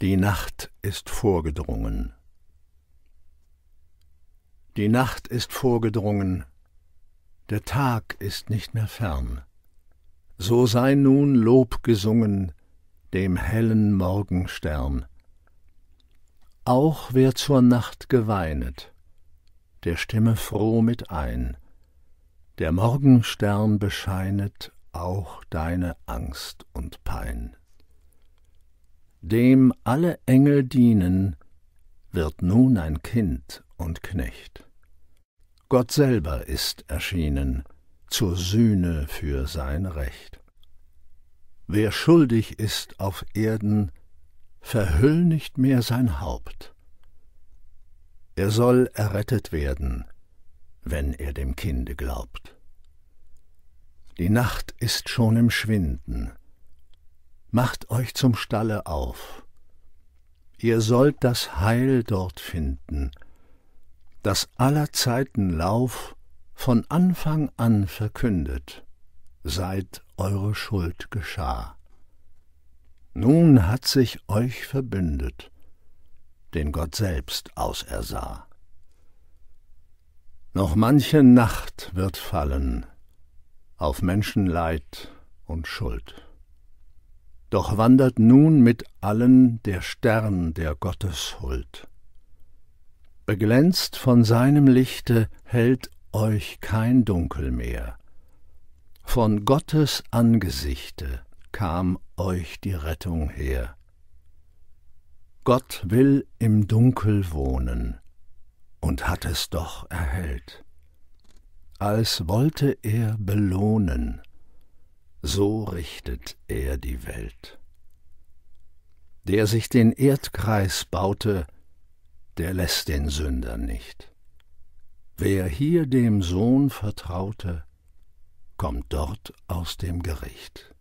Die Nacht ist vorgedrungen. Die Nacht ist vorgedrungen, der Tag ist nicht mehr fern. So sei nun Lob gesungen dem hellen Morgenstern. Auch wer zur Nacht geweinet, der stimme froh mit ein. Der Morgenstern bescheinet auch deine Angst und Pein. Dem alle Engel dienen, wird nun ein Kind und Knecht. Gott selber ist erschienen zur Sühne für sein Recht. Wer schuldig ist auf Erden, verhüll nicht mehr sein Haupt. Er soll errettet werden, wenn er dem Kinde glaubt. Die Nacht ist schon im Schwinden, macht euch zum Stalle auf. Ihr sollt das Heil dort finden, das aller Zeiten Lauf von Anfang an verkündet, seit eure Schuld geschah. Nun hat sich euch verbündet, den Gott selbst ausersah. Noch manche Nacht wird fallen auf Menschenleid und Schuld doch wandert nun mit allen der Stern, der Gotteshuld. Beglänzt von seinem Lichte hält euch kein Dunkel mehr. Von Gottes Angesichte kam euch die Rettung her. Gott will im Dunkel wohnen und hat es doch erhellt, als wollte er belohnen so richtet er die Welt. Der sich den Erdkreis baute, der lässt den Sünder nicht. Wer hier dem Sohn vertraute, kommt dort aus dem Gericht.